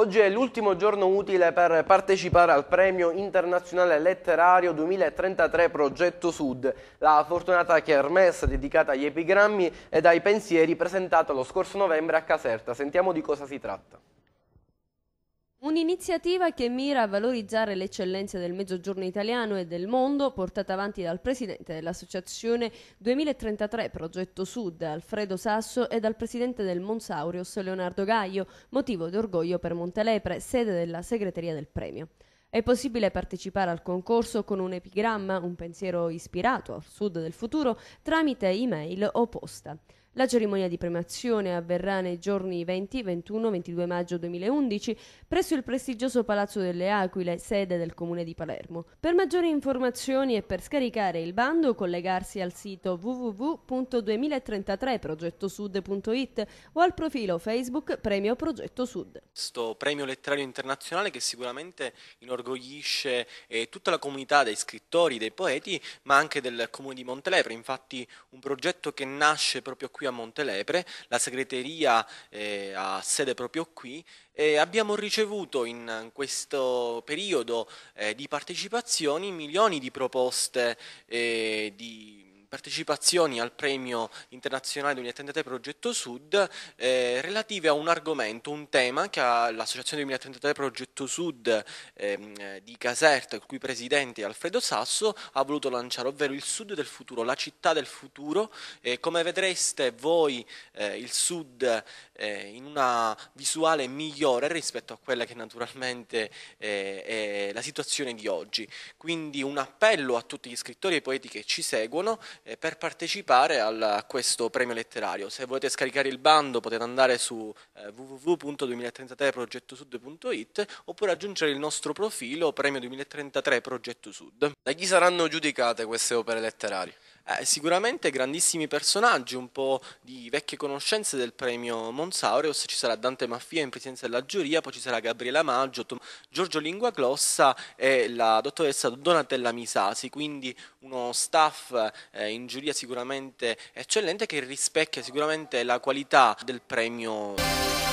Oggi è l'ultimo giorno utile per partecipare al Premio Internazionale Letterario 2033 Progetto Sud, la fortunata kermesse dedicata agli epigrammi e ai pensieri presentata lo scorso novembre a Caserta. Sentiamo di cosa si tratta. Un'iniziativa che mira a valorizzare le eccellenze del mezzogiorno italiano e del mondo, portata avanti dal presidente dell'associazione 2033 Progetto Sud, Alfredo Sasso, e dal presidente del Monsaurios, Leonardo Gaio, motivo d'orgoglio per Montelepre, sede della segreteria del premio. È possibile partecipare al concorso con un epigramma, un pensiero ispirato al sud del futuro, tramite email o posta. La cerimonia di premiazione avverrà nei giorni 20, 21, 22 maggio 2011 presso il prestigioso Palazzo delle Aquile, sede del Comune di Palermo. Per maggiori informazioni e per scaricare il bando collegarsi al sito www.2033progettosud.it o al profilo Facebook Premio Progetto Sud. Questo premio letterario internazionale che sicuramente inorgoglisce eh, tutta la comunità dei scrittori, dei poeti, ma anche del Comune di Montelevre. Infatti un progetto che nasce proprio qui qui a Montelepre, la segreteria eh, ha sede proprio qui e abbiamo ricevuto in questo periodo eh, di partecipazioni milioni di proposte eh, di partecipazioni al premio internazionale 2033 Progetto Sud eh, relative a un argomento, un tema che l'associazione 2033 Progetto Sud ehm, eh, di Caserta, il cui presidente Alfredo Sasso, ha voluto lanciare, ovvero il sud del futuro, la città del futuro. Eh, come vedreste voi eh, il sud eh, in una visuale migliore rispetto a quella che naturalmente eh, è la situazione di oggi. Quindi un appello a tutti gli scrittori e poeti che ci seguono per partecipare a questo premio letterario. Se volete scaricare il bando potete andare su eh, www.2033progettosud.it oppure aggiungere il nostro profilo Premio 2033 Progetto Sud. Da chi saranno giudicate queste opere letterarie? Eh, sicuramente grandissimi personaggi, un po' di vecchie conoscenze del premio Monsaureus, ci sarà Dante Maffia in presenza della giuria, poi ci sarà Gabriela Maggio, Tom- Giorgio Linguaglossa e la dottoressa Donatella Misasi, quindi uno staff eh, in giuria sicuramente eccellente che rispecchia sicuramente la qualità del premio.